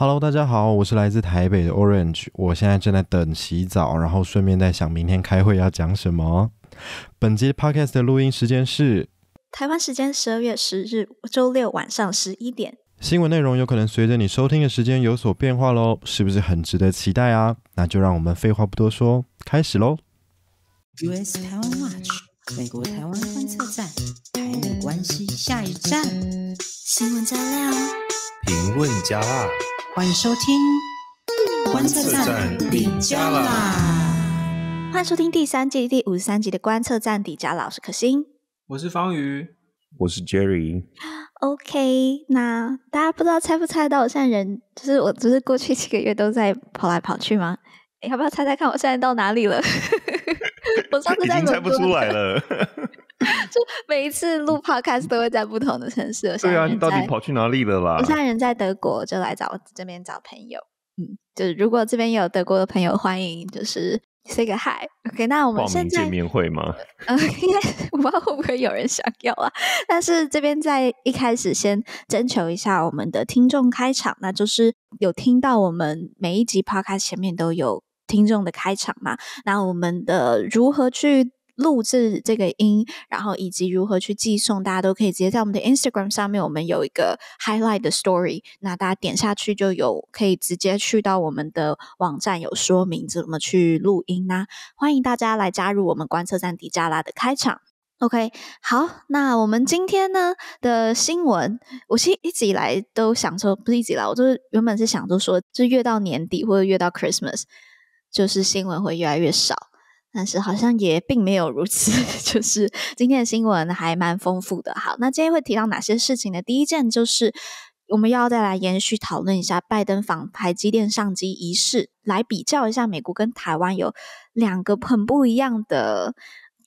Hello，大家好，我是来自台北的 Orange，我现在正在等洗澡，然后顺便在想明天开会要讲什么。本集 Podcast 的录音时间是台湾时间十二月十日周六晚上十一点。新闻内容有可能随着你收听的时间有所变化喽，是不是很值得期待啊？那就让我们废话不多说，开始喽。US 台湾 Watch 美国台湾观测站台北关系下一站新闻加亮，评论加二。欢迎收听《观测站底加啦。欢迎收听第三季第五十三集的《观测站底加老师》，可心，我是方宇，我是 Jerry。OK，那大家不知道猜不猜得到我现在人，就是我，就是过去几个月都在跑来跑去吗？要不要猜猜看，我现在到哪里了？我上次已经猜不出来了。就每一次录 podcast 都会在不同的城市。对啊，你到底跑去哪里了啦？我现在人在德国，就来找这边找朋友。嗯，就是如果这边有德国的朋友，欢迎，就是 say 个 hi。OK，那我们现在见面会吗？嗯，应该我不知道会不会有人想要啊。但是这边在一开始先征求一下我们的听众开场，那就是有听到我们每一集 podcast 前面都有听众的开场嘛？那我们的如何去？录制这个音，然后以及如何去寄送，大家都可以直接在我们的 Instagram 上面，我们有一个 Highlight 的 Story，那大家点下去就有，可以直接去到我们的网站有说明怎么去录音呐。欢迎大家来加入我们观测站迪加拉的开场。OK，好，那我们今天呢的新闻，我其实一直以来都想说，不是一直以来，我就是原本是想着说，就越到年底或者越到 Christmas，就是新闻会越来越少。但是好像也并没有如此，就是今天的新闻还蛮丰富的。好，那今天会提到哪些事情呢？第一件就是我们要再来延续讨论一下拜登访台积电上机仪式，来比较一下美国跟台湾有两个很不一样的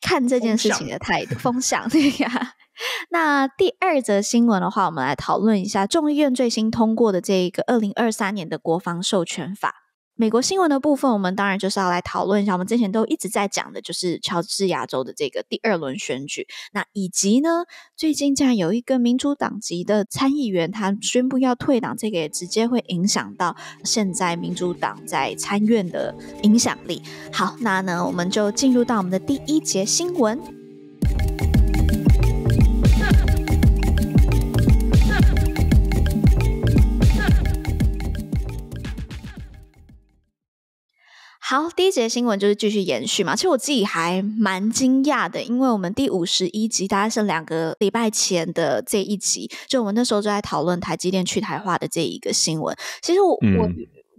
看这件事情的态度。风向呀。那第二则新闻的话，我们来讨论一下众议院最新通过的这一个二零二三年的国防授权法。美国新闻的部分，我们当然就是要来讨论一下，我们之前都一直在讲的，就是乔治亚州的这个第二轮选举，那以及呢，最近竟然有一个民主党籍的参议员，他宣布要退党，这个也直接会影响到现在民主党在参院的影响力。好，那呢，我们就进入到我们的第一节新闻。好，第一节新闻就是继续延续嘛。其实我自己还蛮惊讶的，因为我们第五十一集大概是两个礼拜前的这一集，就我们那时候就在讨论台积电去台化的这一个新闻。其实我我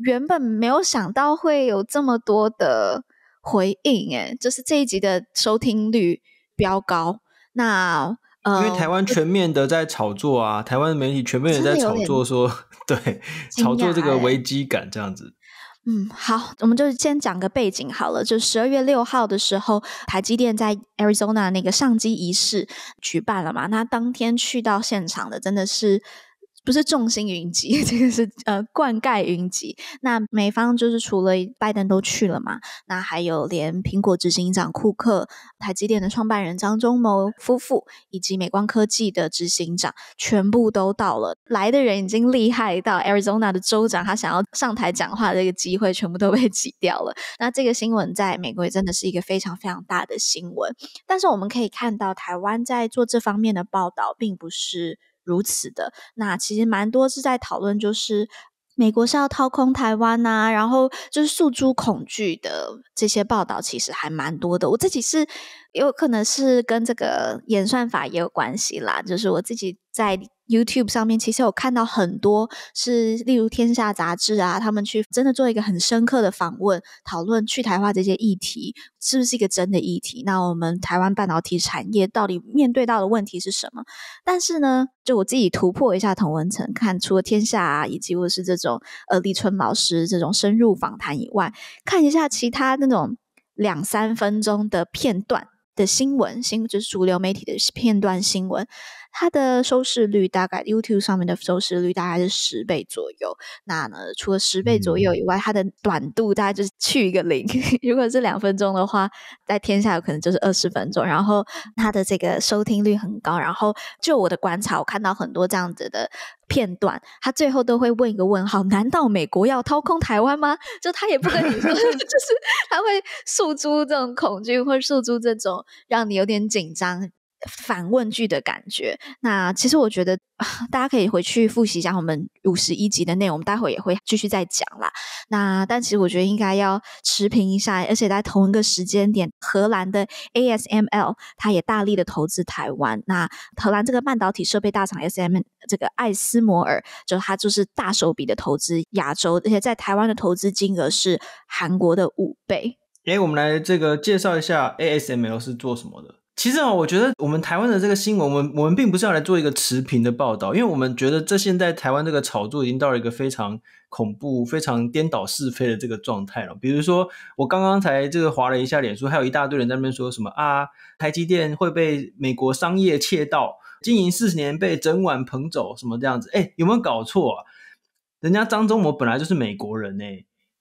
原本没有想到会有这么多的回应，哎，就是这一集的收听率飙高。那呃，因为台湾全面的在炒作啊，台湾的媒体全面的在炒作，说 对，炒作这个危机感这样子。嗯，好，我们就先讲个背景好了。就十二月六号的时候，台积电在 Arizona 那个上机仪式举办了嘛？那当天去到现场的真的是。不是众星云集，这个是呃，灌溉云集。那美方就是除了拜登都去了嘛，那还有连苹果执行长库克、台积电的创办人张忠谋夫妇，以及美光科技的执行长，全部都到了。来的人已经厉害到 Arizona 的州长，他想要上台讲话的这个机会，全部都被挤掉了。那这个新闻在美国也真的是一个非常非常大的新闻。但是我们可以看到，台湾在做这方面的报道，并不是。如此的，那其实蛮多是在讨论，就是美国是要掏空台湾呐，然后就是诉诸恐惧的这些报道，其实还蛮多的。我自己是有可能是跟这个演算法也有关系啦，就是我自己在。YouTube 上面其实有看到很多是，例如《天下》杂志啊，他们去真的做一个很深刻的访问，讨论去台化这些议题是不是一个真的议题？那我们台湾半导体产业到底面对到的问题是什么？但是呢，就我自己突破一下同文层，看除了《天下》啊，以及或是这种呃李春老师这种深入访谈以外，看一下其他那种两三分钟的片段的新闻，新就是主流媒体的片段新闻。它的收视率大概 YouTube 上面的收视率大概是十倍左右。那呢，除了十倍左右以外，它的短度大概就是去一个零。如果是两分钟的话，在天下有可能就是二十分钟。然后它的这个收听率很高。然后就我的观察，我看到很多这样子的片段，他最后都会问一个问号：难道美国要掏空台湾吗？就他也不跟你，说，就是他会诉诸这种恐惧，或者诉诸这种让你有点紧张。反问句的感觉。那其实我觉得 大家可以回去复习一下我们五十一集的内容，我们待会也会继续再讲啦。那但其实我觉得应该要持平一下，而且在同一个时间点，荷兰的 ASML 它也大力的投资台湾。那荷兰这个半导体设备大厂 SM，这个艾斯摩尔，就它就是大手笔的投资亚洲，而且在台湾的投资金额是韩国的五倍。哎，我们来这个介绍一下 ASML 是做什么的。其实啊，我觉得我们台湾的这个新闻，我们我们并不是要来做一个持平的报道，因为我们觉得这现在台湾这个炒作已经到了一个非常恐怖、非常颠倒是非的这个状态了。比如说，我刚刚才这个划了一下脸书，还有一大堆人在那边说什么啊，台积电会被美国商业窃盗，经营四十年被整晚捧走什么这样子？哎，有没有搞错啊？人家张忠谋本来就是美国人呢。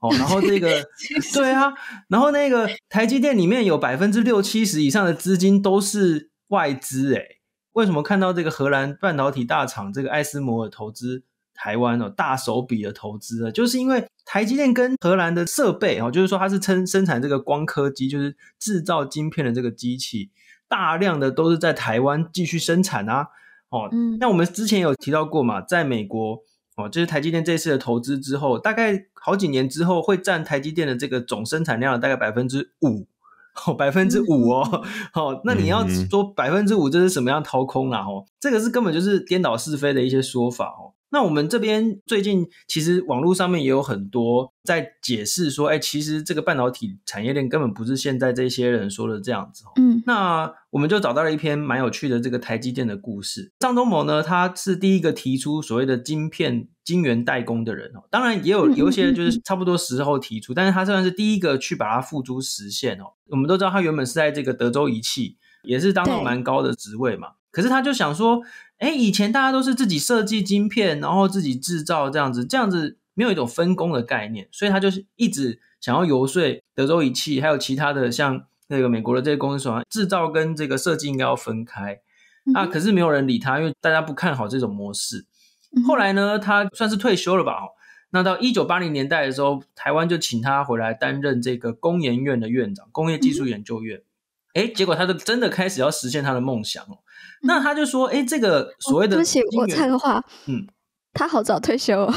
哦，然后这个 对啊，然后那个台积电里面有百分之六七十以上的资金都是外资诶，为什么看到这个荷兰半导体大厂这个爱斯摩尔投资台湾哦大手笔的投资啊，就是因为台积电跟荷兰的设备哦，就是说它是生生产这个光刻机，就是制造晶片的这个机器，大量的都是在台湾继续生产啊，哦，那我们之前有提到过嘛，在美国。哦，就是台积电这次的投资之后，大概好几年之后会占台积电的这个总生产量大概百分之五，百分之五哦。好，那你要说百分之五，这是什么样掏空了？哦，这个是根本就是颠倒是非的一些说法哦。那我们这边最近其实网络上面也有很多在解释说，哎，其实这个半导体产业链根本不是现在这些人说的这样子。嗯，那我们就找到了一篇蛮有趣的这个台积电的故事。张忠谋呢，他是第一个提出所谓的晶片晶圆代工的人哦。当然也有有一些人就是差不多时候提出，但是他算是第一个去把它付诸实现哦。我们都知道他原本是在这个德州仪器，也是当中蛮高的职位嘛。可是他就想说，哎，以前大家都是自己设计晶片，然后自己制造这样子，这样子没有一种分工的概念，所以他就是一直想要游说德州仪器，还有其他的像那个美国的这些公司说，制造跟这个设计应该要分开。啊。可是没有人理他，因为大家不看好这种模式。后来呢，他算是退休了吧？那到一九八零年代的时候，台湾就请他回来担任这个工研院的院长，工业技术研究院。哎，结果他就真的开始要实现他的梦想哦。那他就说：“哎，这个所谓的……对不起，我插个话，嗯，他好早退休，哦，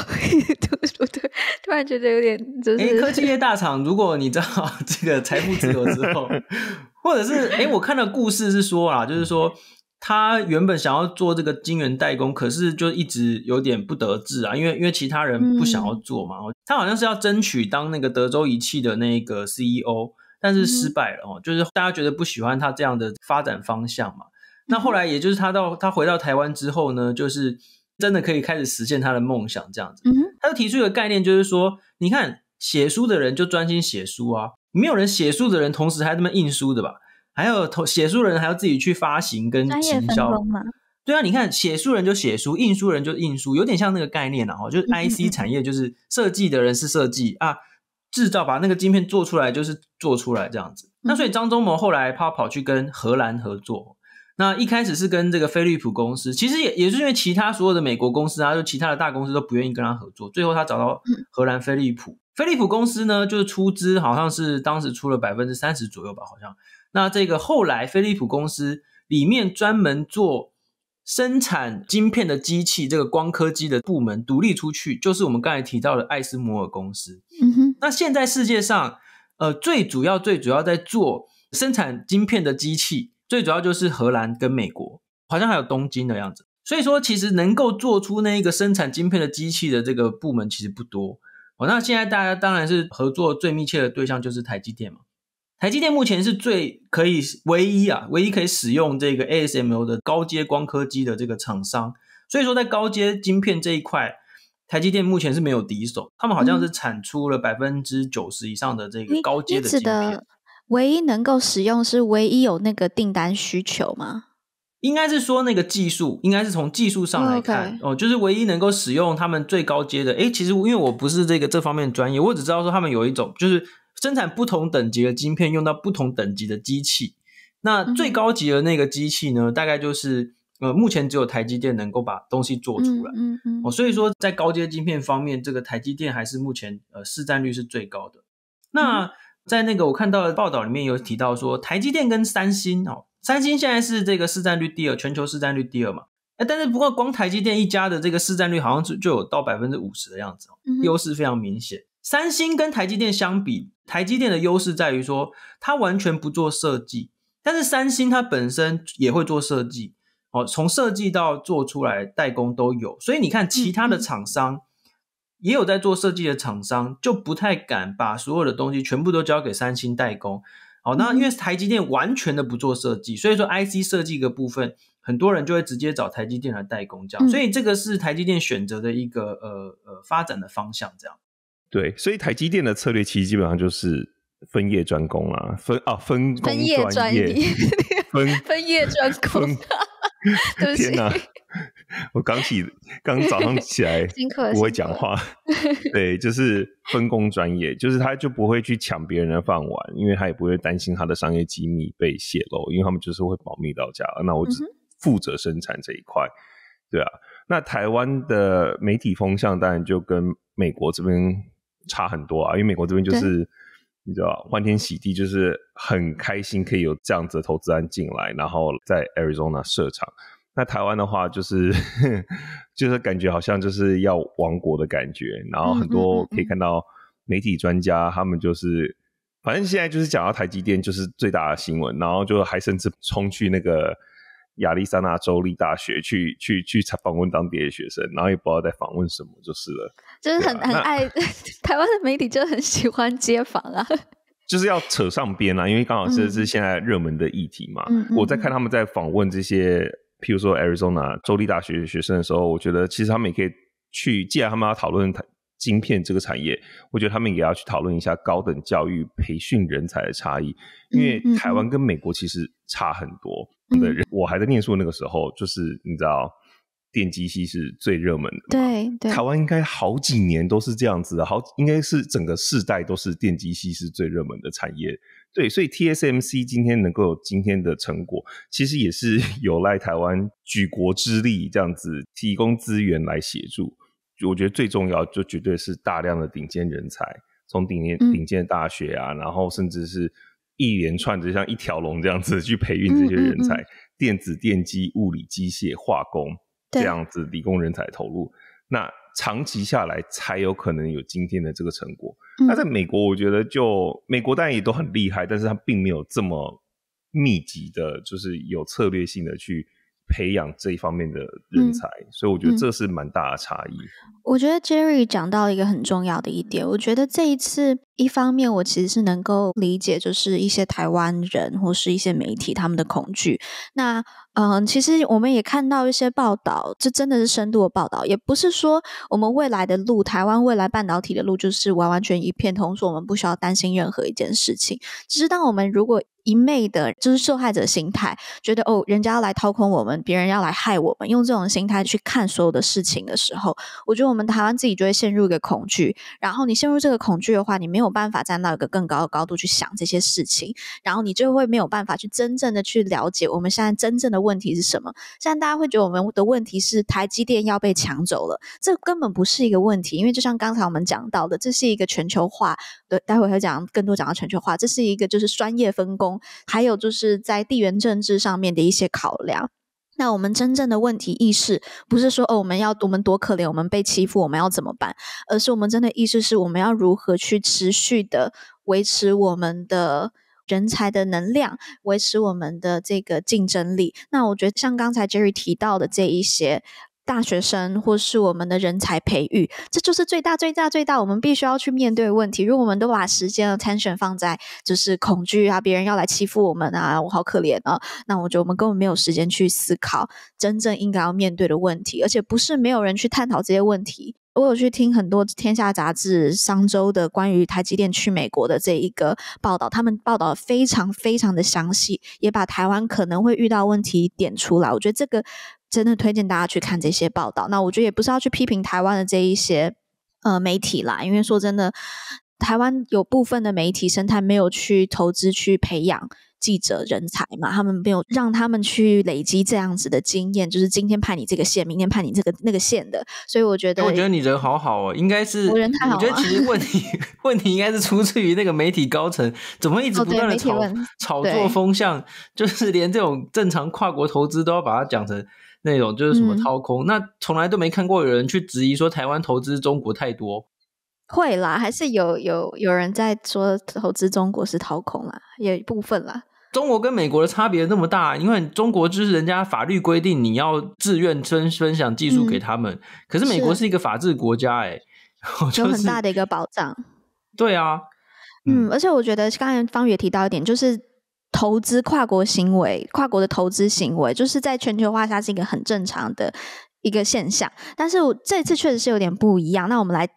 突对？突然觉得有点……哎，科技业大厂，如果你知道 这个财富自由之后，或者是……哎，我看到故事是说啊，就是说他原本想要做这个金源代工，可是就一直有点不得志啊，因为因为其他人不想要做嘛。他好像是要争取当那个德州仪器的那个 CEO。”但是失败了哦，就是大家觉得不喜欢他这样的发展方向嘛。那后来也就是他到他回到台湾之后呢，就是真的可以开始实现他的梦想这样子。嗯，他就提出一个概念，就是说，你看写书的人就专心写书啊，没有人写书的人同时还这么印书的吧？还有，写书人还要自己去发行跟行销对啊，你看写书人就写书，印书人就印书，有点像那个概念了哦，就是 I C 产业就是设计的人是设计啊。制造把那个晶片做出来，就是做出来这样子。那所以张忠谋后来他跑去跟荷兰合作。那一开始是跟这个飞利浦公司，其实也也是因为其他所有的美国公司啊，就其他的大公司都不愿意跟他合作。最后他找到荷兰飞利浦。飞利浦公司呢，就是出资，好像是当时出了百分之三十左右吧，好像。那这个后来飞利浦公司里面专门做生产晶片的机器，这个光刻机的部门独立出去，就是我们刚才提到的爱斯摩尔公司。那现在世界上，呃，最主要、最主要在做生产晶片的机器，最主要就是荷兰跟美国，好像还有东京的样子。所以说，其实能够做出那一个生产晶片的机器的这个部门其实不多。哦，那现在大家当然是合作最密切的对象就是台积电嘛。台积电目前是最可以唯一啊，唯一可以使用这个 ASML 的高阶光刻机的这个厂商。所以说，在高阶晶片这一块。台积电目前是没有敌手，他们好像是产出了百分之九十以上的这个高阶的片。是的，唯一能够使用是唯一有那个订单需求吗？应该是说那个技术，应该是从技术上来看哦，就是唯一能够使用他们最高阶的。哎，其实因为我不是这个这方面专业，我只知道说他们有一种就是生产不同等级的晶片，用到不同等级的机器。那最高级的那个机器呢，大概就是。呃，目前只有台积电能够把东西做出来，嗯嗯，哦，所以说在高阶晶片方面，这个台积电还是目前呃市占率是最高的。那在那个我看到的报道里面有提到说，台积电跟三星哦，三星现在是这个市占率第二，全球市占率第二嘛，哎，但是不过光台积电一家的这个市占率好像是就有到百分之五十的样子，优势非常明显。三星跟台积电相比，台积电的优势在于说它完全不做设计，但是三星它本身也会做设计。哦，从设计到做出来代工都有，所以你看其他的厂商也有在做设计的厂商，就不太敢把所有的东西全部都交给三星代工。哦，那因为台积电完全的不做设计，所以说 IC 设计的部分，很多人就会直接找台积电来代工。这样，所以这个是台积电选择的一个呃呃发展的方向。这样，对，所以台积电的策略其实基本上就是分业专攻啊，分啊分工专业，分分业专攻。天哪！我刚起，刚早上起来 不会讲话。对，就是分工专业，就是他就不会去抢别人的饭碗，因为他也不会担心他的商业机密被泄露，因为他们就是会保密到家。那我负责生产这一块，对啊。那台湾的媒体风向当然就跟美国这边差很多啊，因为美国这边就是。你知道欢天喜地就是很开心，可以有这样子的投资案进来，然后在 Arizona 设厂。那台湾的话，就是 就是感觉好像就是要亡国的感觉。然后很多可以看到媒体专家他们就是，反正现在就是讲到台积电就是最大的新闻，然后就还甚至冲去那个。亚利桑那州立大学去去去访问当地的学生，然后也不知道在访问什么，就是了。就是很很爱 台湾的媒体，就很喜欢街访啊。就是要扯上边啊，因为刚好是是现在热门的议题嘛。我在看他们在访问这些，譬如说 Arizona 州立大学的学生的时候，我觉得其实他们也可以去，既然他们要讨论台。芯片这个产业，我觉得他们也要去讨论一下高等教育培训人才的差异，因为台湾跟美国其实差很多。对，我还在念书那个时候，就是你知道，电机系是最热门的。对对，台湾应该好几年都是这样子，好应该是整个世代都是电机系是最热门的产业。对，所以 T S M C 今天能够有今天的成果，其实也是有赖台湾举国之力这样子提供资源来协助。我觉得最重要，就绝对是大量的顶尖人才，从顶尖顶尖大学啊，然后甚至是一连串，就像一条龙这样子去培育这些人才，电子、电机、物理、机械、化工这样子理工人才投入，那长期下来才有可能有今天的这个成果。那在美国，我觉得就美国当然也都很厉害，但是他并没有这么密集的，就是有策略性的去。培养这一方面的人才，所以我觉得这是蛮大的差异。我觉得 Jerry 讲到一个很重要的一点，我觉得这一次。一方面，我其实是能够理解，就是一些台湾人或是一些媒体他们的恐惧。那，嗯，其实我们也看到一些报道，这真的是深度的报道，也不是说我们未来的路，台湾未来半导体的路就是完完全一片通以我们不需要担心任何一件事情。只是当我们如果一昧的，就是受害者心态，觉得哦，人家要来掏空我们，别人要来害我们，用这种心态去看所有的事情的时候，我觉得我们台湾自己就会陷入一个恐惧。然后你陷入这个恐惧的话，你没有。没有办法站到一个更高的高度去想这些事情，然后你就会没有办法去真正的去了解我们现在真正的问题是什么。现在大家会觉得我们的问题是台积电要被抢走了，这根本不是一个问题，因为就像刚才我们讲到的，这是一个全球化。对，待会会讲更多，讲到全球化，这是一个就是专业分工，还有就是在地缘政治上面的一些考量。那我们真正的问题意识，不是说哦，我们要我们多可怜，我们被欺负，我们要怎么办？而是我们真的意识是我们要如何去持续的维持我们的人才的能量，维持我们的这个竞争力。那我觉得像刚才 Jerry 提到的这一些。大学生或是我们的人才培育，这就是最大最大最大，我们必须要去面对问题。如果我们都把时间的参 t e n i o n 放在就是恐惧啊，别人要来欺负我们啊，我好可怜啊，那我觉得我们根本没有时间去思考真正应该要面对的问题。而且不是没有人去探讨这些问题。我有去听很多《天下杂志》、《商周》的关于台积电去美国的这一个报道，他们报道非常非常的详细，也把台湾可能会遇到问题点出来。我觉得这个。真的推荐大家去看这些报道。那我觉得也不是要去批评台湾的这一些呃媒体啦，因为说真的，台湾有部分的媒体生态没有去投资去培养记者人才嘛，他们没有让他们去累积这样子的经验，就是今天派你这个线，明天派你这个那个线的。所以我觉得，我觉得你人好好哦，应该是我人太好。我觉得其实问题 问题应该是出自于那个媒体高层，怎么一直不断的炒炒作风向，就是连这种正常跨国投资都要把它讲成。那种就是什么掏空，那从来都没看过有人去质疑说台湾投资中国太多。会啦，还是有有有人在说投资中国是掏空啦，也部分啦。中国跟美国的差别那么大，因为中国就是人家法律规定你要自愿分分享技术给他们，可是美国是一个法治国家，哎，有很大的一个保障。对啊，嗯，而且我觉得刚才方宇提到一点就是。投资跨国行为，跨国的投资行为，就是在全球化下是一个很正常的一个现象。但是，这次确实是有点不一样。那我们来。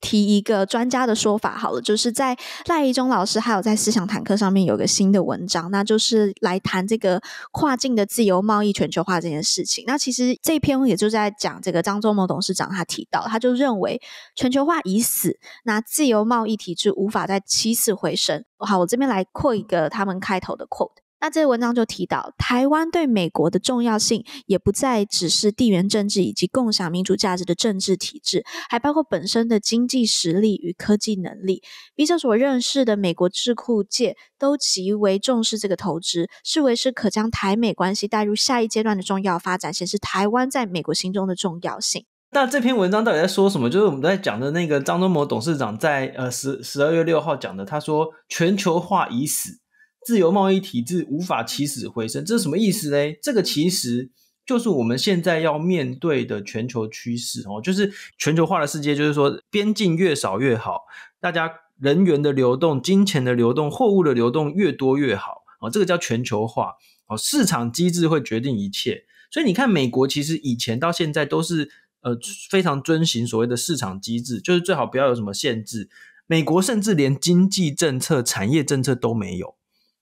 提一个专家的说法好了，就是在赖一中老师还有在思想坦克上面有个新的文章，那就是来谈这个跨境的自由贸易全球化这件事情。那其实这篇也就在讲这个张忠谋董事长他提到，他就认为全球化已死，那自由贸易体制无法再起死回生。好，我这边来扩一个他们开头的 quote。那这篇文章就提到，台湾对美国的重要性也不再只是地缘政治以及共享民主价值的政治体制，还包括本身的经济实力与科技能力。笔者所认识的美国智库界都极为重视这个投资，视为是可将台美关系带入下一阶段的重要发展，显示台湾在美国心中的重要性。那这篇文章到底在说什么？就是我们在讲的那个张忠谋董事长在呃十十二月六号讲的，他说全球化已死。自由贸易体制无法起死回生，这是什么意思呢？这个其实就是我们现在要面对的全球趋势哦，就是全球化的世界，就是说边境越少越好，大家人员的流动、金钱的流动、货物的流动越多越好哦，这个叫全球化哦，市场机制会决定一切。所以你看，美国其实以前到现在都是呃非常遵循所谓的市场机制，就是最好不要有什么限制。美国甚至连经济政策、产业政策都没有。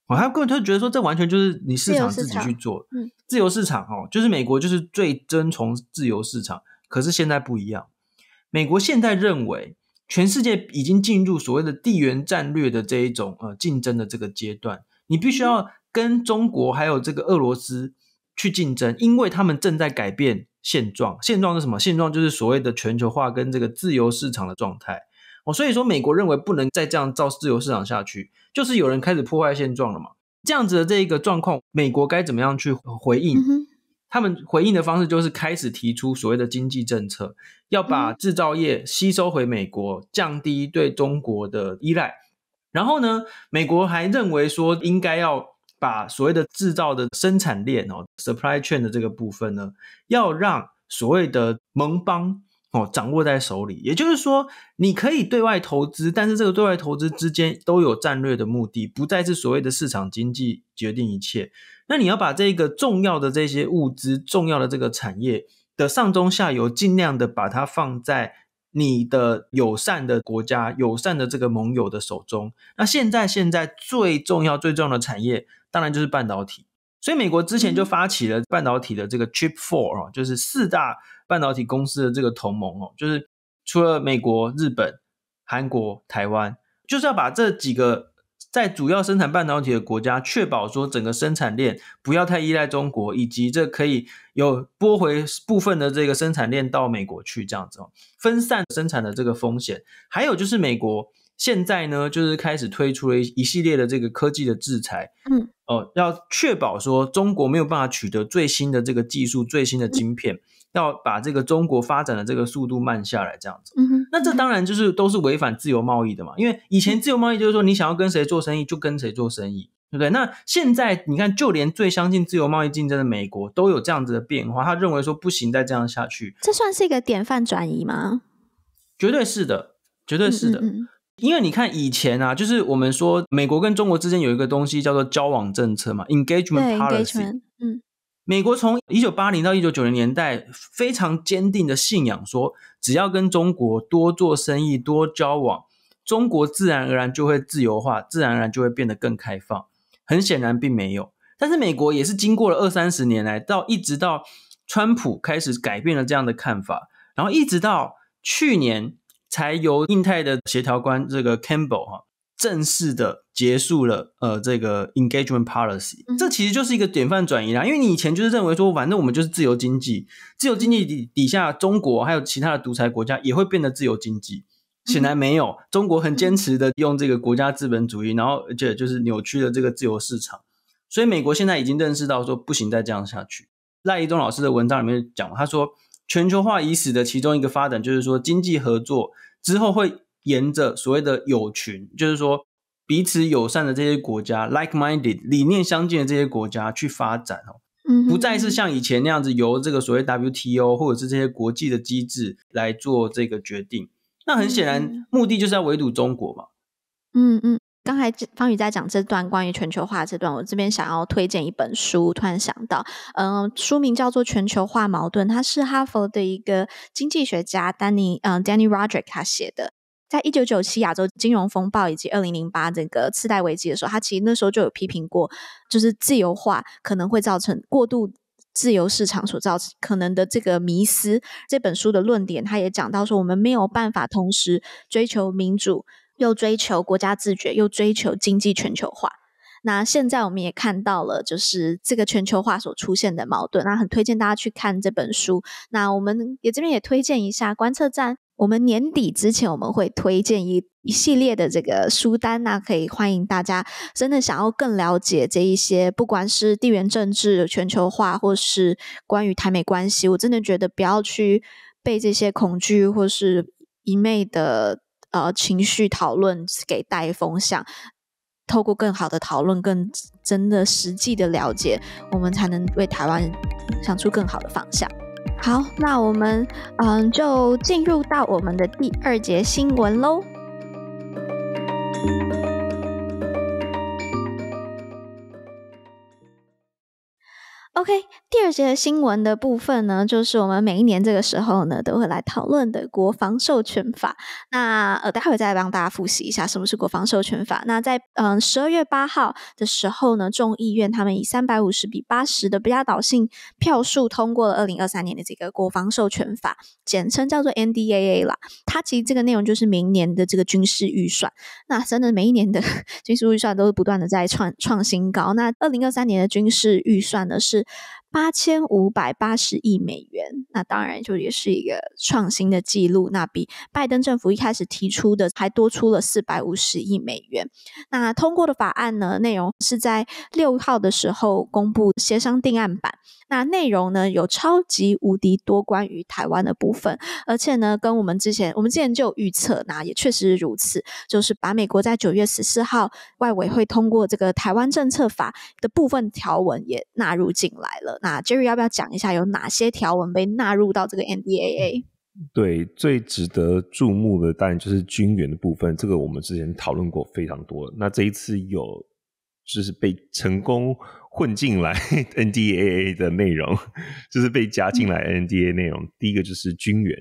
哦，他个人就觉得说，这完全就是你市场自己去做，嗯，自由市场哦，就是美国就是最遵从自由市场。可是现在不一样，美国现在认为全世界已经进入所谓的地缘战略的这一种呃竞争的这个阶段，你必须要跟中国还有这个俄罗斯去竞争，因为他们正在改变现状。现状是什么？现状就是所谓的全球化跟这个自由市场的状态。哦，所以说美国认为不能再这样造自由市场下去，就是有人开始破坏现状了嘛。这样子的这个状况，美国该怎么样去回应？他们回应的方式就是开始提出所谓的经济政策，要把制造业吸收回美国，降低对中国的依赖。然后呢，美国还认为说应该要把所谓的制造的生产链哦，supply chain 的这个部分呢，要让所谓的盟邦。哦，掌握在手里，也就是说，你可以对外投资，但是这个对外投资之间都有战略的目的，不再是所谓的市场经济决定一切。那你要把这个重要的这些物资、重要的这个产业的上中下游，尽量的把它放在你的友善的国家、友善的这个盟友的手中。那现在现在最重要最重要的产业，当然就是半导体。所以美国之前就发起了半导体的这个 Chip Four 哦，就是四大半导体公司的这个同盟哦，就是除了美国、日本、韩国、台湾，就是要把这几个在主要生产半导体的国家，确保说整个生产链不要太依赖中国，以及这可以有拨回部分的这个生产链到美国去这样子哦，分散生产的这个风险，还有就是美国。现在呢，就是开始推出了一系列的这个科技的制裁，嗯，哦，要确保说中国没有办法取得最新的这个技术、最新的晶片，要把这个中国发展的这个速度慢下来，这样子。嗯哼。那这当然就是都是违反自由贸易的嘛，因为以前自由贸易就是说你想要跟谁做生意就跟谁做生意，对不对？那现在你看，就连最相信自由贸易竞争的美国都有这样子的变化，他认为说不行，再这样下去。这算是一个典范转移吗？绝对是的，绝对是的。因为你看以前啊，就是我们说美国跟中国之间有一个东西叫做交往政策嘛，engagement policy。嗯，美国从一九八零到一九九零年代非常坚定的信仰说，只要跟中国多做生意、多交往，中国自然而然就会自由化，自然而然就会变得更开放。很显然并没有，但是美国也是经过了二三十年来，到一直到川普开始改变了这样的看法，然后一直到去年。才由印太的协调官这个 Campbell 哈正式的结束了呃这个 Engagement Policy，这其实就是一个典范转移啦，因为你以前就是认为说反正我们就是自由经济，自由经济底底下中国还有其他的独裁国家也会变得自由经济，显然没有，中国很坚持的用这个国家资本主义，然后而且就是扭曲了这个自由市场，所以美国现在已经认识到说不行再这样下去。赖一中老师的文章里面讲，他说。全球化已死的其中一个发展，就是说经济合作之后会沿着所谓的友群，就是说彼此友善的这些国家，like-minded 理念相近的这些国家去发展哦，不再是像以前那样子由这个所谓 WTO 或者是这些国际的机制来做这个决定。那很显然，目的就是要围堵中国嘛，嗯嗯。刚才方宇在讲这段关于全球化这段，我这边想要推荐一本书，突然想到，嗯，书名叫做《全球化矛盾》，他是哈佛的一个经济学家丹尼，n n 嗯，Danny Roderick 他写的，在一九九七亚洲金融风暴以及二零零八这个次贷危机的时候，他其实那时候就有批评过，就是自由化可能会造成过度自由市场所造可能的这个迷失。这本书的论点，他也讲到说，我们没有办法同时追求民主。又追求国家自觉，又追求经济全球化。那现在我们也看到了，就是这个全球化所出现的矛盾。那很推荐大家去看这本书。那我们也这边也推荐一下观测站。我们年底之前我们会推荐一一系列的这个书单啊，可以欢迎大家真的想要更了解这一些，不管是地缘政治、全球化，或是关于台美关系。我真的觉得不要去被这些恐惧，或是一昧的。呃，情绪讨论给带风向，透过更好的讨论，更真的实际的了解，我们才能为台湾想出更好的方向。好，那我们嗯，就进入到我们的第二节新闻喽。OK，第二节的新闻的部分呢，就是我们每一年这个时候呢，都会来讨论的国防授权法。那呃，待会再帮大家复习一下什么是国防授权法。那在嗯十二月八号的时候呢，众议院他们以三百五十比八十的压倒性票数通过了二零二三年的这个国防授权法，简称叫做 NDAA 啦。它其实这个内容就是明年的这个军事预算。那真的每一年的 军事预算都是不断的在创创新高。那二零二三年的军事预算呢是。是八千五百八十亿美元，那当然就也是一个创新的记录，那比拜登政府一开始提出的还多出了四百五十亿美元。那通过的法案呢，内容是在六号的时候公布协商定案版，那内容呢有超级无敌多关于台湾的部分，而且呢跟我们之前我们之前就预测，那也确实如此，就是把美国在九月十四号外委会通过这个台湾政策法的部分条文也纳入进来了。那 Jerry 要不要讲一下有哪些条文被纳入到这个 NDAA？对，最值得注目的当然就是军援的部分，这个我们之前讨论过非常多。那这一次有就是被成功混进来 NDAA 的内容，就是被加进来 NDAA 内容，第一个就是军援。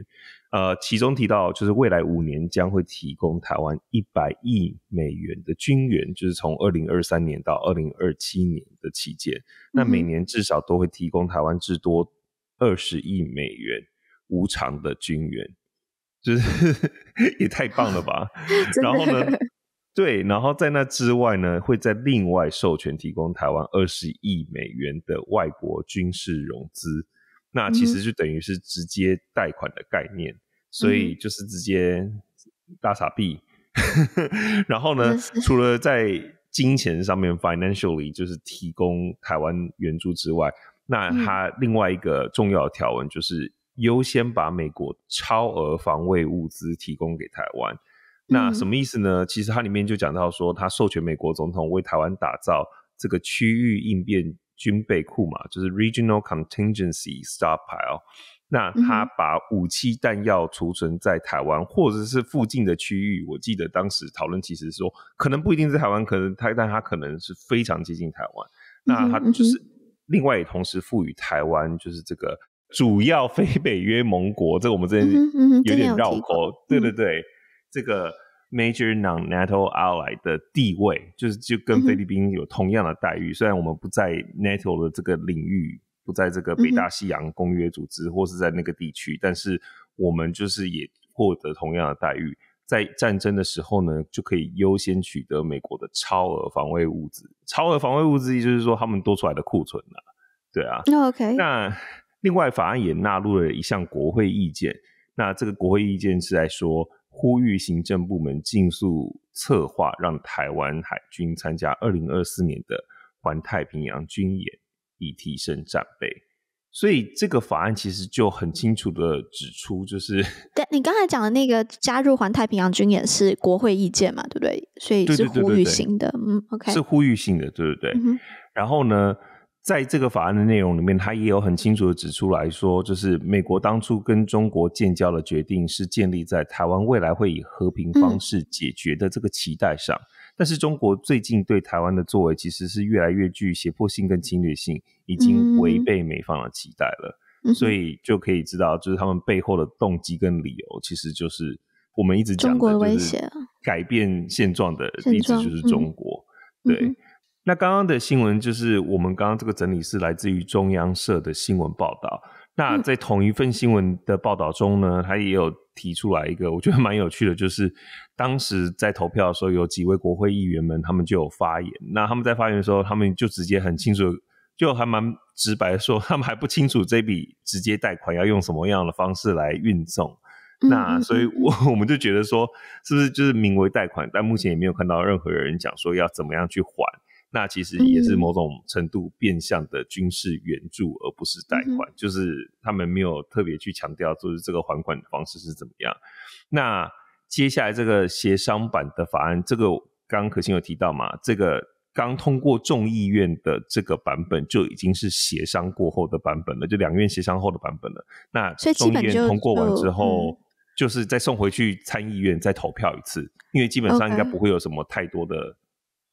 呃，其中提到就是未来五年将会提供台湾一百亿美元的军援，就是从二零二三年到二零二七年的期间，那每年至少都会提供台湾至多二十亿美元无偿的军援，就是 也太棒了吧？然后呢，对，然后在那之外呢，会在另外授权提供台湾二十亿美元的外国军事融资。那其实就等于是直接贷款的概念，所以就是直接大傻币。然后呢，除了在金钱上面 financially 就是提供台湾援助之外，那它另外一个重要的条文就是优先把美国超额防卫物资提供给台湾。那什么意思呢？其实它里面就讲到说，它授权美国总统为台湾打造这个区域应变。军备库嘛，就是 regional contingency stockpile，那他把武器弹药储存在台湾或者是附近的区域。我记得当时讨论其实说，可能不一定是台湾，可能他但他可能是非常接近台湾。那他就是另外也同时赋予台湾就是这个主要非北约盟国。这我们这边有点绕口，对对对，这个。Major non-NATO ally 的地位，就是就跟菲律宾有同样的待遇。虽然我们不在 NATO 的这个领域，不在这个北大西洋公约组织，或是在那个地区，但是我们就是也获得同样的待遇。在战争的时候呢，就可以优先取得美国的超额防卫物资。超额防卫物资，也就是说他们多出来的库存啊，对啊，OK。那另外法案也纳入了一项国会意见。那这个国会意见是在说。呼吁行政部门尽速策划，让台湾海军参加二零二四年的环太平洋军演，以提升战备。所以这个法案其实就很清楚的指出，就是你刚才讲的那个加入环太平洋军演是国会意见嘛，对不对？所以是呼吁性的，嗯，OK，是呼吁性的，对不对？然后呢？在这个法案的内容里面，他也有很清楚的指出来说，就是美国当初跟中国建交的决定是建立在台湾未来会以和平方式解决的这个期待上。但是，中国最近对台湾的作为其实是越来越具胁迫性跟侵略性，已经违背美方的期待了。所以就可以知道，就是他们背后的动机跟理由，其实就是我们一直讲的就是改变现状的基础就是中国。对。那刚刚的新闻就是我们刚刚这个整理是来自于中央社的新闻报道。那在同一份新闻的报道中呢，它也有提出来一个我觉得蛮有趣的，就是当时在投票的时候，有几位国会议员们他们就有发言。那他们在发言的时候，他们就直接很清楚，就还蛮直白说他们还不清楚这笔直接贷款要用什么样的方式来运送。那所以我我们就觉得说，是不是就是名为贷款，但目前也没有看到任何人讲说要怎么样去还。那其实也是某种程度变相的军事援助，而不是贷款，就是他们没有特别去强调，就是这个还款的方式是怎么样。那接下来这个协商版的法案，这个刚刚可心有提到嘛，这个刚通过众议院的这个版本就已经是协商过后的版本了，就两院协商后的版本了。那众议院通过完之后，就是再送回去参议院再投票一次，因为基本上应该不会有什么太多的。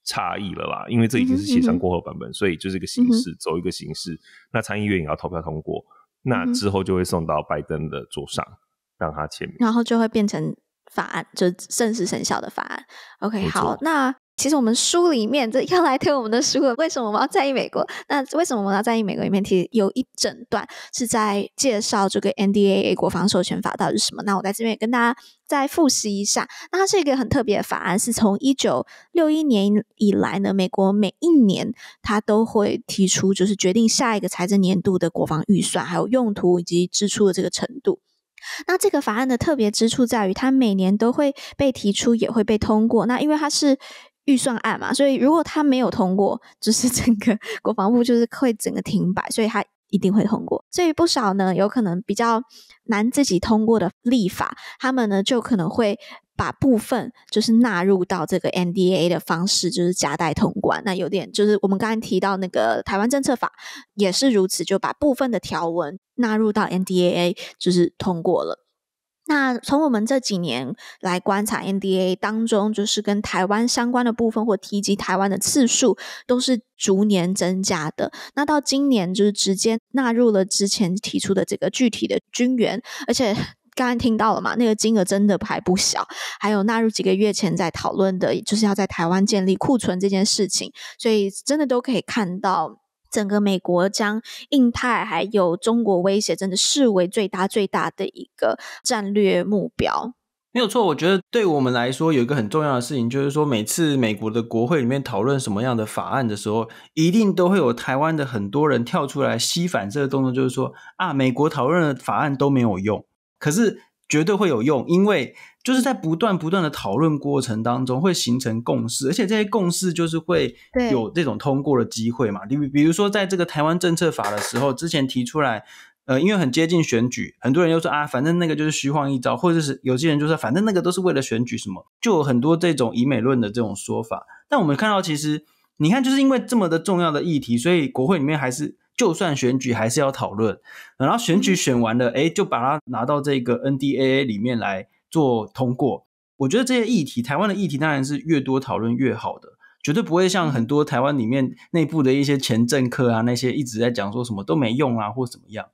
差异了啦，因为这已经是协商过后版本，所以就是一个形式，走一个形式。那参议院也要投票通过，那之后就会送到拜登的桌上，让他签名，然后就会变成法案，就是正式生效的法案。OK，好，那。其实我们书里面这要来推我们的书了，为什么我们要在意美国？那为什么我们要在意美国？里面其实有一整段是在介绍这个 NDAA 国防授权法到底是什么。那我在这边也跟大家再复习一下。那它是一个很特别的法案，是从一九六一年以来呢，美国每一年它都会提出，就是决定下一个财政年度的国防预算、还有用途以及支出的这个程度。那这个法案的特别之处在于，它每年都会被提出，也会被通过。那因为它是预算案嘛，所以如果他没有通过，就是整个 国防部就是会整个停摆，所以他一定会通过。至于不少呢，有可能比较难自己通过的立法，他们呢就可能会把部分就是纳入到这个 N D A 的方式，就是夹带通关。那有点就是我们刚才提到那个台湾政策法也是如此，就把部分的条文纳入到 N D A A，就是通过了。那从我们这几年来观察 NDA 当中，就是跟台湾相关的部分或提及台湾的次数，都是逐年增加的。那到今年就是直接纳入了之前提出的这个具体的军援，而且刚刚听到了嘛，那个金额真的还不小。还有纳入几个月前在讨论的，就是要在台湾建立库存这件事情，所以真的都可以看到。整个美国将印太还有中国威胁真的视为最大最大的一个战略目标，没有错。我觉得对我们来说有一个很重要的事情，就是说每次美国的国会里面讨论什么样的法案的时候，一定都会有台湾的很多人跳出来吸反射的动作，就是说啊，美国讨论的法案都没有用，可是绝对会有用，因为。就是在不断不断的讨论过程当中，会形成共识，而且这些共识就是会有这种通过的机会嘛。比比如说，在这个台湾政策法的时候，之前提出来，呃，因为很接近选举，很多人又说啊，反正那个就是虚晃一招，或者是有些人就说，反正那个都是为了选举什么，就有很多这种以美论的这种说法。但我们看到，其实你看，就是因为这么的重要的议题，所以国会里面还是就算选举还是要讨论，然后选举选完了，哎，就把它拿到这个 N D A A 里面来。做通过，我觉得这些议题，台湾的议题当然是越多讨论越好的，绝对不会像很多台湾里面内部的一些前政客啊，那些一直在讲说什么都没用啊，或怎么样。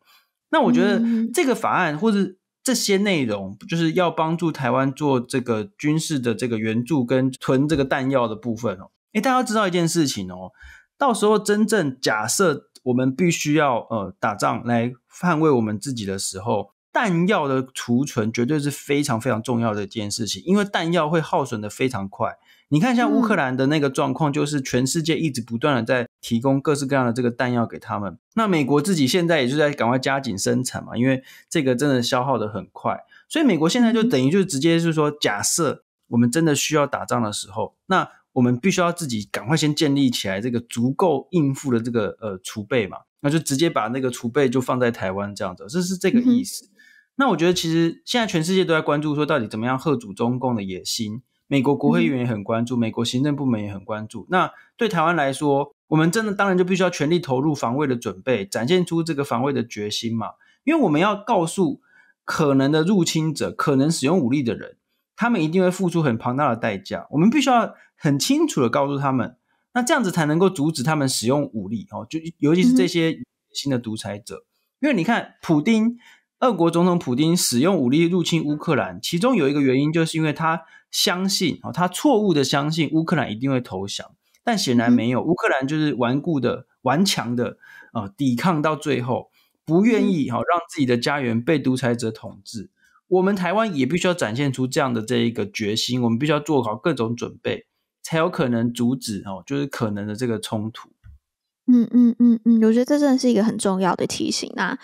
那我觉得这个法案或是这些内容，就是要帮助台湾做这个军事的这个援助跟囤这个弹药的部分哦。诶大家知道一件事情哦，到时候真正假设我们必须要呃打仗来捍卫我们自己的时候。弹药的储存绝对是非常非常重要的一件事情，因为弹药会耗损的非常快。你看，像乌克兰的那个状况，就是全世界一直不断的在提供各式各样的这个弹药给他们。那美国自己现在也就在赶快加紧生产嘛，因为这个真的消耗的很快。所以美国现在就等于就直接是说，假设我们真的需要打仗的时候，那我们必须要自己赶快先建立起来这个足够应付的这个呃储备嘛，那就直接把那个储备就放在台湾这样子，这是这个意思。那我觉得，其实现在全世界都在关注，说到底怎么样贺阻中共的野心。美国国会议员也很关注，美国行政部门也很关注。那对台湾来说，我们真的当然就必须要全力投入防卫的准备，展现出这个防卫的决心嘛？因为我们要告诉可能的入侵者、可能使用武力的人，他们一定会付出很庞大的代价。我们必须要很清楚的告诉他们，那这样子才能够阻止他们使用武力哦。就尤其是这些新的独裁者，因为你看普丁俄国总统普京使用武力入侵乌克兰，其中有一个原因就是因为他相信啊，他错误的相信乌克兰一定会投降，但显然没有。乌克兰就是顽固的、顽强的啊，抵抗到最后，不愿意哈让自己的家园被独裁者统治。我们台湾也必须要展现出这样的这一个决心，我们必须要做好各种准备，才有可能阻止哦，就是可能的这个冲突。嗯嗯嗯嗯，我觉得这真的是一个很重要的提醒啊。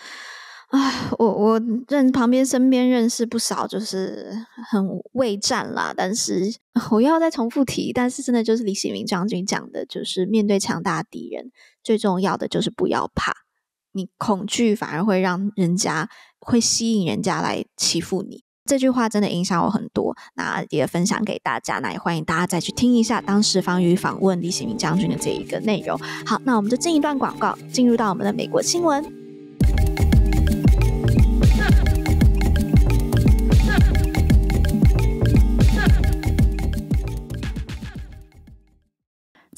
啊，我我认旁边身边认识不少，就是很畏战啦。但是我要再重复提，但是真的就是李喜民将军讲的，就是面对强大敌人，最重要的就是不要怕。你恐惧反而会让人家会吸引人家来欺负你。这句话真的影响我很多，那也分享给大家，那也欢迎大家再去听一下当时方瑜访问李喜民将军的这一个内容。好，那我们就进一段广告，进入到我们的美国新闻。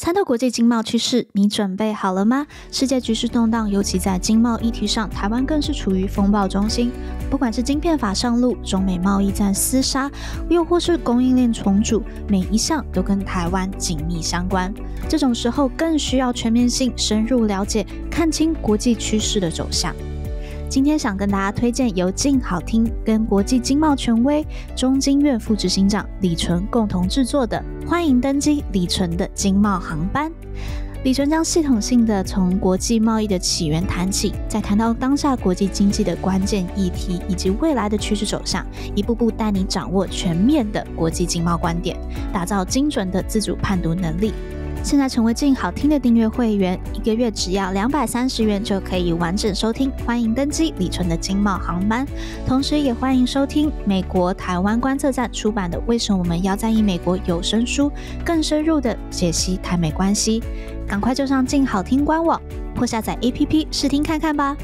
参透国际经贸趋势，你准备好了吗？世界局势动荡，尤其在经贸议题上，台湾更是处于风暴中心。不管是晶片法上路、中美贸易战厮杀，又或是供应链重组，每一项都跟台湾紧密相关。这种时候更需要全面性、深入了解，看清国际趋势的走向。今天想跟大家推荐由静好听跟国际经贸权威中经院副执行长李纯共同制作的。欢迎登机，李淳的经贸航班。李淳将系统性的从国际贸易的起源谈起，再谈到当下国际经济的关键议题以及未来的趋势走向，一步步带你掌握全面的国际经贸观点，打造精准的自主判读能力。现在成为静好听的订阅会员，一个月只要两百三十元就可以完整收听。欢迎登机李淳的经贸航班，同时也欢迎收听美国台湾观测站出版的《为什么我们要在意美国有声书》，更深入的解析台美关系。赶快就上静好听官网或下载 APP 试听看看吧。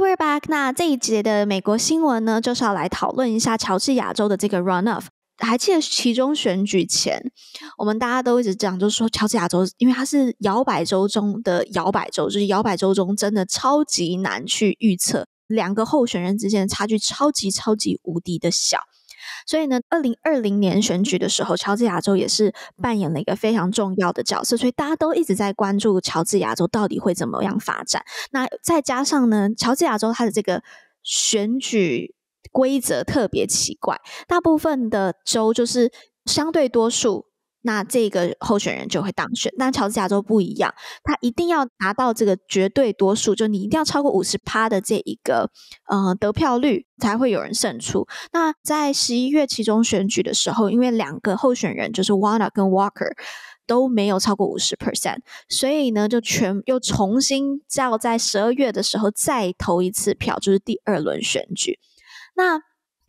We're back。那这一节的美国新闻呢，就是要来讨论一下乔治亚州的这个 runoff。还记得其中选举前，我们大家都一直讲，就是说乔治亚州，因为它是摇摆州中的摇摆州，就是摇摆州中真的超级难去预测，两个候选人之间的差距超级超级无敌的小。所以呢，二零二零年选举的时候，乔治亚州也是扮演了一个非常重要的角色，所以大家都一直在关注乔治亚州到底会怎么样发展。那再加上呢，乔治亚州它的这个选举规则特别奇怪，大部分的州就是相对多数。那这个候选人就会当选。但乔治亚州不一样，他一定要达到这个绝对多数，就你一定要超过五十趴的这一个呃得票率才会有人胜出。那在十一月其中选举的时候，因为两个候选人就是 Wanna 跟 Walker 都没有超过五十 percent，所以呢就全又重新叫在十二月的时候再投一次票，就是第二轮选举。那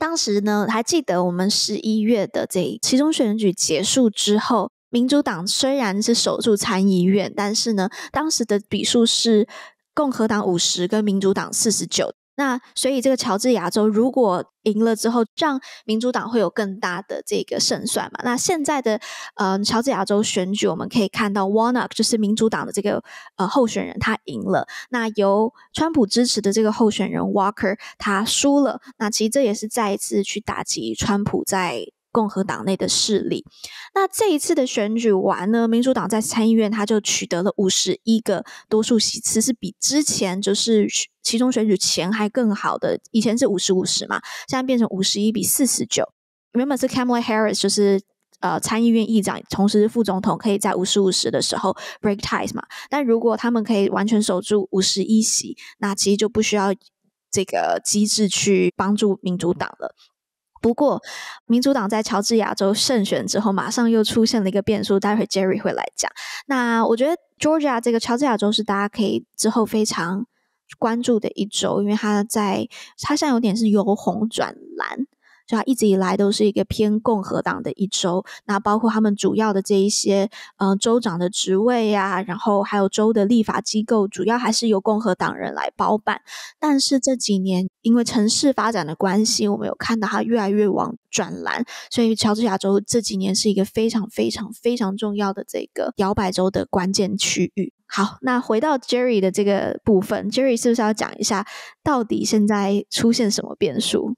当时呢，还记得我们十一月的这其中选举结束之后，民主党虽然是守住参议院，但是呢，当时的比数是共和党五十跟民主党四十九。那所以这个乔治亚州如果赢了之后，让民主党会有更大的这个胜算嘛？那现在的呃乔治亚州选举，我们可以看到 w a r n e 就是民主党的这个呃候选人，他赢了。那由川普支持的这个候选人 Walker 他输了。那其实这也是再一次去打击川普在。共和党内的势力，那这一次的选举完呢，民主党在参议院他就取得了五十一个多数席次，是比之前就是其中选举前还更好的。以前是五十五十嘛，现在变成五十一比四十九。原本是 Kamala Harris 就是呃参议院议长，同时副总统，可以在五十五十的时候 break ties 嘛。但如果他们可以完全守住五十一席，那其实就不需要这个机制去帮助民主党了。不过，民主党在乔治亚州胜选之后，马上又出现了一个变数。待会 Jerry 会来讲。那我觉得 Georgia 这个乔治亚州是大家可以之后非常关注的一州，因为它在它像有点是由红转蓝。它一直以来都是一个偏共和党的一州，那包括他们主要的这一些，嗯，州长的职位呀，然后还有州的立法机构，主要还是由共和党人来包办。但是这几年，因为城市发展的关系，我们有看到它越来越往转蓝，所以乔治亚州这几年是一个非常非常非常重要的这个摇摆州的关键区域。好，那回到 Jerry 的这个部分，Jerry 是不是要讲一下，到底现在出现什么变数？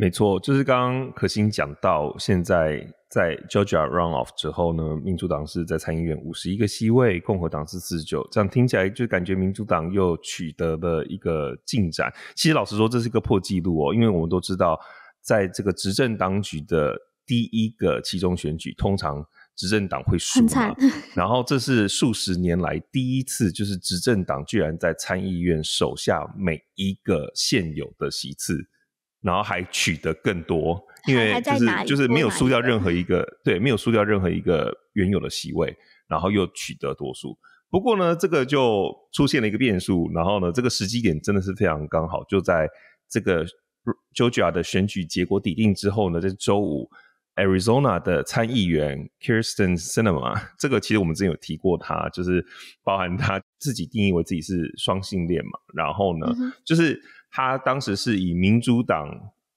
没错，就是刚刚可心讲到现在，在 Georgia run off 之后呢，民主党是在参议院五十一个席位，共和党是四十九，这样听起来就感觉民主党又取得了一个进展。其实老实说，这是个破纪录哦，因为我们都知道，在这个执政当局的第一个期中选举，通常执政党会输，然后这是数十年来第一次，就是执政党居然在参议院手下每一个现有的席次。然后还取得更多，因为就是就是没有输掉任何一个，对，没有输掉任何一个原有的席位，然后又取得多数。不过呢，这个就出现了一个变数。然后呢，这个时机点真的是非常刚好，就在这个 g 吉亚的选举结果抵定之后呢，在周五。Arizona 的参议员 Kirsten Cinema，这个其实我们之前有提过，他就是包含他自己定义为自己是双性恋嘛，然后呢，就是他当时是以民主党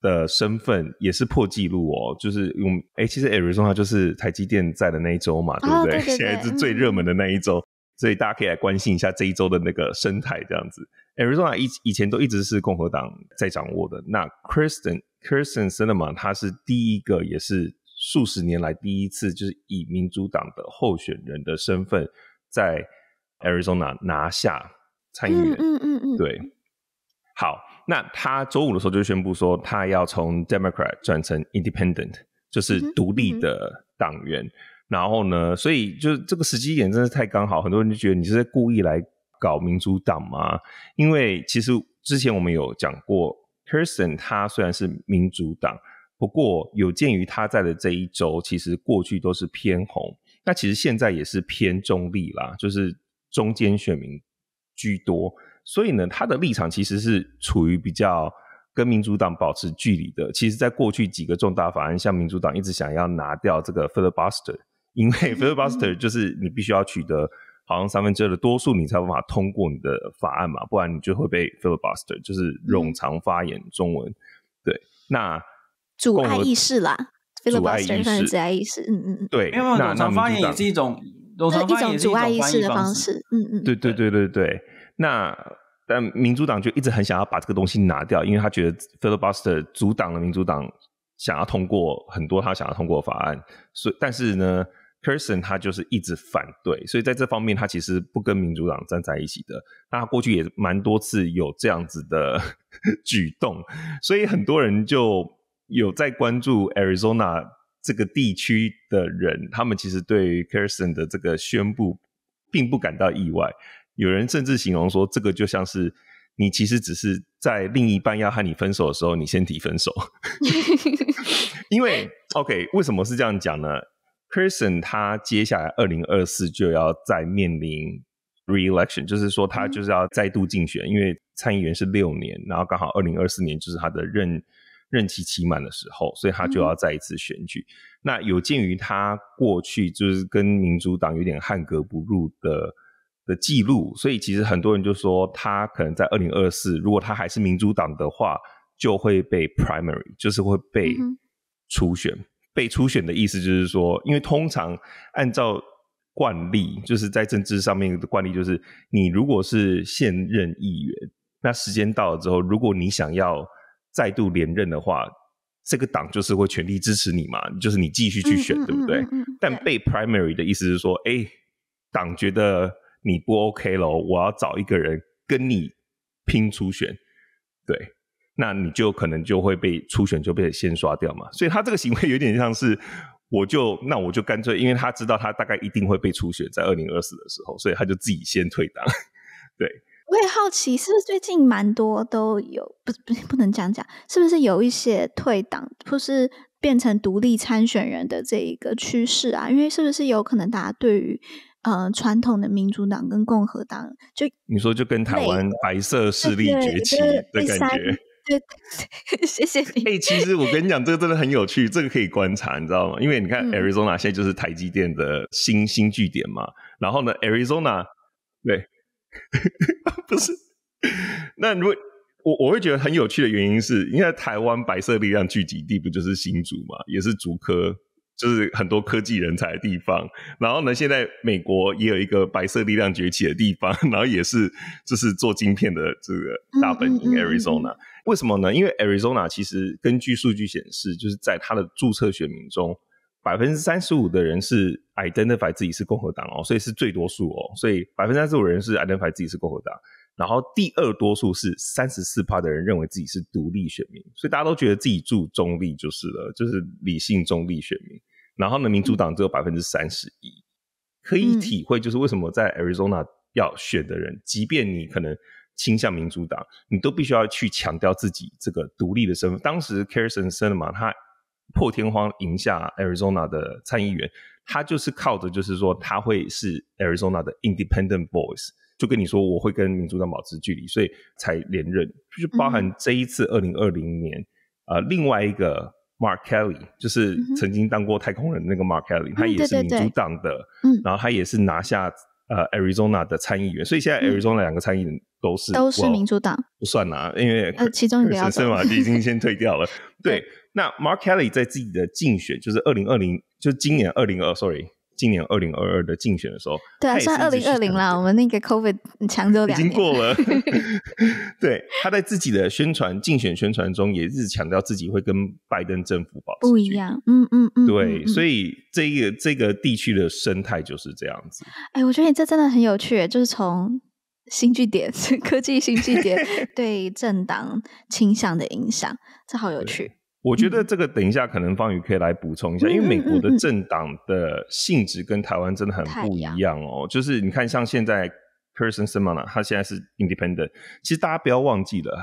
的身份，也是破纪录哦，就是用哎，其实 Arizona 就是台积电在的那一周嘛，对不对？现在是最热门的那一周，所以大家可以来关心一下这一周的那个生态这样子。Arizona 以以前都一直是共和党在掌握的。那 Kristen k r i s t e n c i n e m a 他是第一个，也是数十年来第一次，就是以民主党的候选人的身份在 Arizona 拿下参议员。嗯嗯嗯。对。好，那他周五的时候就宣布说，他要从 Democrat 转成 Independent，就是独立的党员。然后呢，所以就是这个时机点真的太刚好，很多人就觉得你是在故意来。搞民主党吗？因为其实之前我们有讲过，Person 他虽然是民主党，不过有鉴于他在的这一周，其实过去都是偏红，那其实现在也是偏中立啦，就是中间选民居多，所以呢，他的立场其实是处于比较跟民主党保持距离的。其实，在过去几个重大法案，像民主党一直想要拿掉这个 filibuster，因为 filibuster 就是你必须要取得。好像三分之二的多数，你才办法通过你的法案嘛，不然你就会被 filibuster，就是冗长发言。中文，对，那阻碍意识啦，filibuster 是阻碍意识，嗯嗯嗯，对。那冗长发言也是一种，冗长发言是一种阻碍意识的方式，嗯嗯，对对对对对。那但民主党就一直很想要把这个东西拿掉，因为他觉得 filibuster 阻挡了民主党想要通过很多他想要通过的法案，所以但是呢。Kersten 他就是一直反对，所以在这方面他其实不跟民主党站在一起的。他过去也蛮多次有这样子的 举动，所以很多人就有在关注 Arizona 这个地区的人，他们其实对 Kersten 的这个宣布并不感到意外。有人甚至形容说，这个就像是你其实只是在另一半要和你分手的时候，你先提分手。因为 OK，为什么是这样讲呢？e r i s o n 他接下来二零二四就要再面临 re-election，就是说他就是要再度竞选，因为参议员是六年，然后刚好二零二四年就是他的任任期期满的时候，所以他就要再一次选举。那有鉴于他过去就是跟民主党有点汉格不入的的记录，所以其实很多人就说他可能在二零二四，如果他还是民主党的话，就会被 primary，就是会被初选。被初选的意思就是说，因为通常按照惯例，就是在政治上面的惯例，就是你如果是现任议员，那时间到了之后，如果你想要再度连任的话，这个党就是会全力支持你嘛，就是你继续去选，对不对？但被 primary 的意思是说，哎，党觉得你不 OK 咯，我要找一个人跟你拼初选，对。那你就可能就会被初选就被先刷掉嘛，所以他这个行为有点像是，我就那我就干脆，因为他知道他大概一定会被初选，在二零二四的时候，所以他就自己先退党。对，我也好奇，是不是最近蛮多都有不不不能讲讲，是不是有一些退党或是变成独立参选人的这一个趋势啊？因为是不是有可能大家对于呃传统的民主党跟共和党，就你说就跟台湾白色势力崛起的感觉。对，谢谢你。哎，其实我跟你讲，这个真的很有趣，这个可以观察，你知道吗？因为你看，Arizona 现在就是台积电的新新据点嘛。然后呢，Arizona 对，不是。那如果我我会觉得很有趣的原因是，因为台湾白色力量聚集地不就是新竹嘛，也是竹科。就是很多科技人才的地方，然后呢，现在美国也有一个白色力量崛起的地方，然后也是就是做晶片的这个大本营 Arizona。为什么呢？因为 Arizona 其实根据数据显示，就是在它的注册选民中，百分之三十五的人是 identify 自己是共和党哦，所以是最多数哦，所以百分之三十五人是 identify 自己是共和党。然后第二多数是三十四趴的人认为自己是独立选民，所以大家都觉得自己住中立就是了，就是理性中立选民。然后呢，民主党只有百分之三十一，可以体会就是为什么在 Arizona 要选的人，即便你可能倾向民主党，你都必须要去强调自己这个独立的身份。当时 k e r r i s o n Cinema 他破天荒赢下 Arizona 的参议员，他就是靠着就是说他会是 Arizona 的 Independent Voice。就跟你说，我会跟民主党保持距离，所以才连任。就是包含这一次二零二零年，呃，另外一个 Mark Kelly，就是曾经当过太空人那个 Mark Kelly，他也是民主党。的，嗯，然后他也是拿下呃 Arizona 的参议员，所以现在 Arizona 两个参议员都是都是民主党。不算啊，因为呃，其中一个要 已经先退掉了。对，那 Mark Kelly 在自己的竞选，就是二零二零，就是今年二零二，sorry。今年二零二二的竞选的时候，对啊，算二零二零了，我们那个 COVID 强走已经过了。对，他在自己的宣传竞选宣传中也是强调自己会跟拜登政府保持不一样，嗯嗯嗯，对，所以这个这个地区的生态就是这样子。哎，我觉得你这真的很有趣，就是从新据点、科技新据点对政党倾向的影响，这好有趣。我觉得这个等一下可能方宇可以来补充一下，因为美国的政党的性质跟台湾真的很不一样哦。就是你看，像现在 Person s m a n a 他现在是 Independent。其实大家不要忘记了，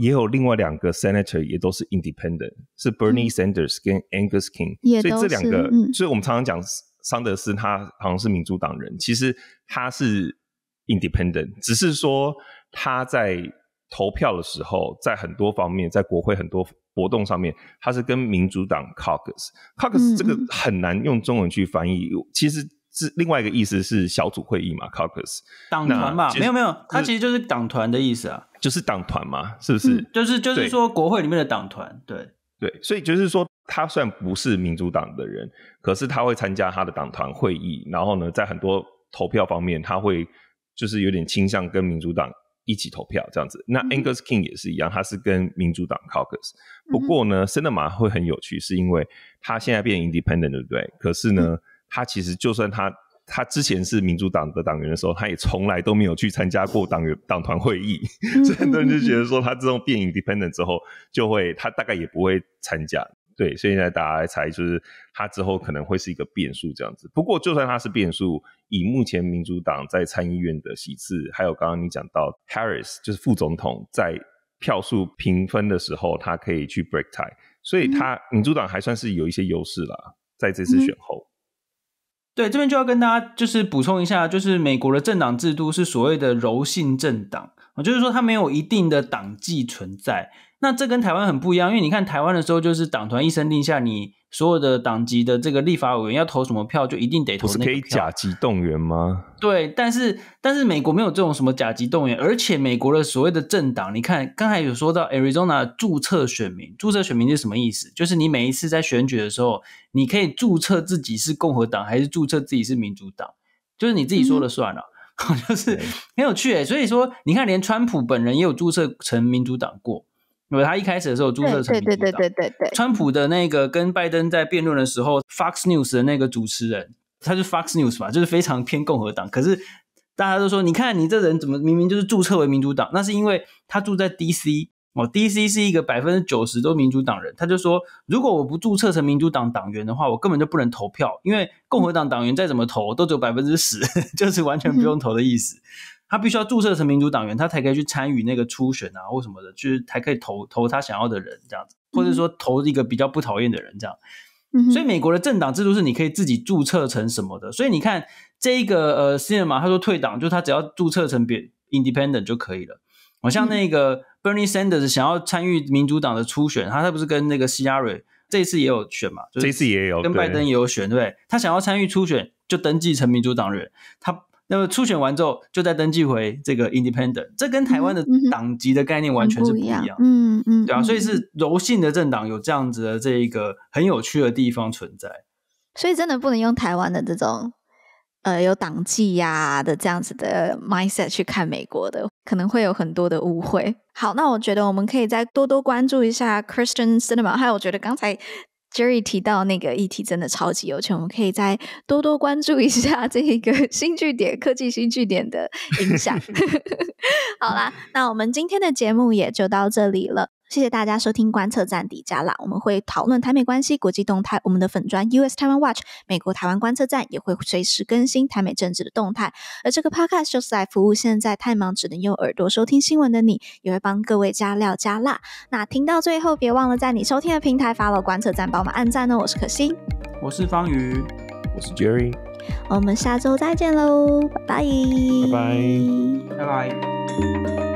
也有另外两个 Senator 也都是 Independent，是 Bernie Sanders 跟 Angus King。所以这两个，所以我们常常讲桑德斯他好像是民主党人，其实他是 Independent，只是说他在投票的时候，在很多方面，在国会很多。活动上面，他是跟民主党 caucus caucus 这个很难用中文去翻译，其实是另外一个意思是小组会议嘛 caucus 党团嘛，没有没有，他其实就是党团的意思啊，就是党团嘛，是不是？就是就是说国会里面的党团，对对，所以就是说他虽然不是民主党的人，可是他会参加他的党团会议，然后呢，在很多投票方面，他会就是有点倾向跟民主党。一起投票这样子，那 Angus King 也是一样，他是跟民主党 caucus。不过呢，森德玛会很有趣，是因为他现在变 independent 对不对。可是呢，他其实就算他他之前是民主党的党员的时候，他也从来都没有去参加过党员党团会议。所以很多人就觉得说，他自从变 independent 之后，就会他大概也不会参加。对，所以现在大家猜，就是他之后可能会是一个变数这样子。不过，就算他是变数，以目前民主党在参议院的席次，还有刚刚你讲到 Harris 就是副总统在票数平分的时候，他可以去 break tie，所以他民主党还算是有一些优势啦，在这次选后。对，这边就要跟大家就是补充一下，就是美国的政党制度是所谓的柔性政党，就是说它没有一定的党纪存在。那这跟台湾很不一样，因为你看台湾的时候，就是党团一声令下，你所有的党籍的这个立法委员要投什么票，就一定得投那个票。可以假级动员吗？对，但是但是美国没有这种什么假级动员，而且美国的所谓的政党，你看刚才有说到 Arizona 注册选民，注册选民是什么意思？就是你每一次在选举的时候，你可以注册自己是共和党，还是注册自己是民主党，就是你自己说了算了，就是很有趣诶，所以说，你看连川普本人也有注册成民主党过。因为他一开始的时候注册成民主党。对对对对对对。川普的那个跟拜登在辩论的时候，Fox News 的那个主持人，他是 Fox News 嘛，就是非常偏共和党。可是大家都说，你看你这人怎么明明就是注册为民主党？那是因为他住在 DC 哦，DC 是一个百分之九十都民主党人。他就说，如果我不注册成民主党党员的话，我根本就不能投票，因为共和党党员再怎么投，都只有百分之十，就是完全不用投的意思。他必须要注册成民主党员，他才可以去参与那个初选啊或什么的，就是才可以投投他想要的人这样子，或者说投一个比较不讨厌的人这样。所以美国的政党制度是你可以自己注册成什么的。所以你看这个呃 c n e m a 他说退党，就他只要注册成别 Independent 就可以了。好像那个 Bernie Sanders 想要参与民主党的初选，他他不是跟那个 c y r 这一次也有选嘛？这次也有跟拜登也有选对？他想要参与初选，就登记成民主党人，他。那么初选完之后，就再登记回这个 independent，这跟台湾的党籍的概念完全是不一样。嗯嗯，对啊，所以是柔性的政党有这样子的这一个很有趣的地方存在。所以真的不能用台湾的这种呃有党籍呀的这样子的 mindset 去看美国的，可能会有很多的误会。好，那我觉得我们可以再多多关注一下 Christian cinema，还有我觉得刚才。Jerry 提到那个议题真的超级有趣，我们可以再多多关注一下这一个新据点科技新据点的影响。好啦，那我们今天的节目也就到这里了。谢谢大家收听观测站底加辣，我们会讨论台美关系、国际动态。我们的粉砖 US Taiwan Watch 美国台湾观测站也会随时更新台美政治的动态。而这个 podcast 就是在服务现在太忙只能用耳朵收听新闻的你，也会帮各位加料加辣。那听到最后，别忘了在你收听的平台发了观测站，帮我们按赞哦。我是可心，我是方瑜，我是 Jerry。我们下周再见喽，拜拜拜拜。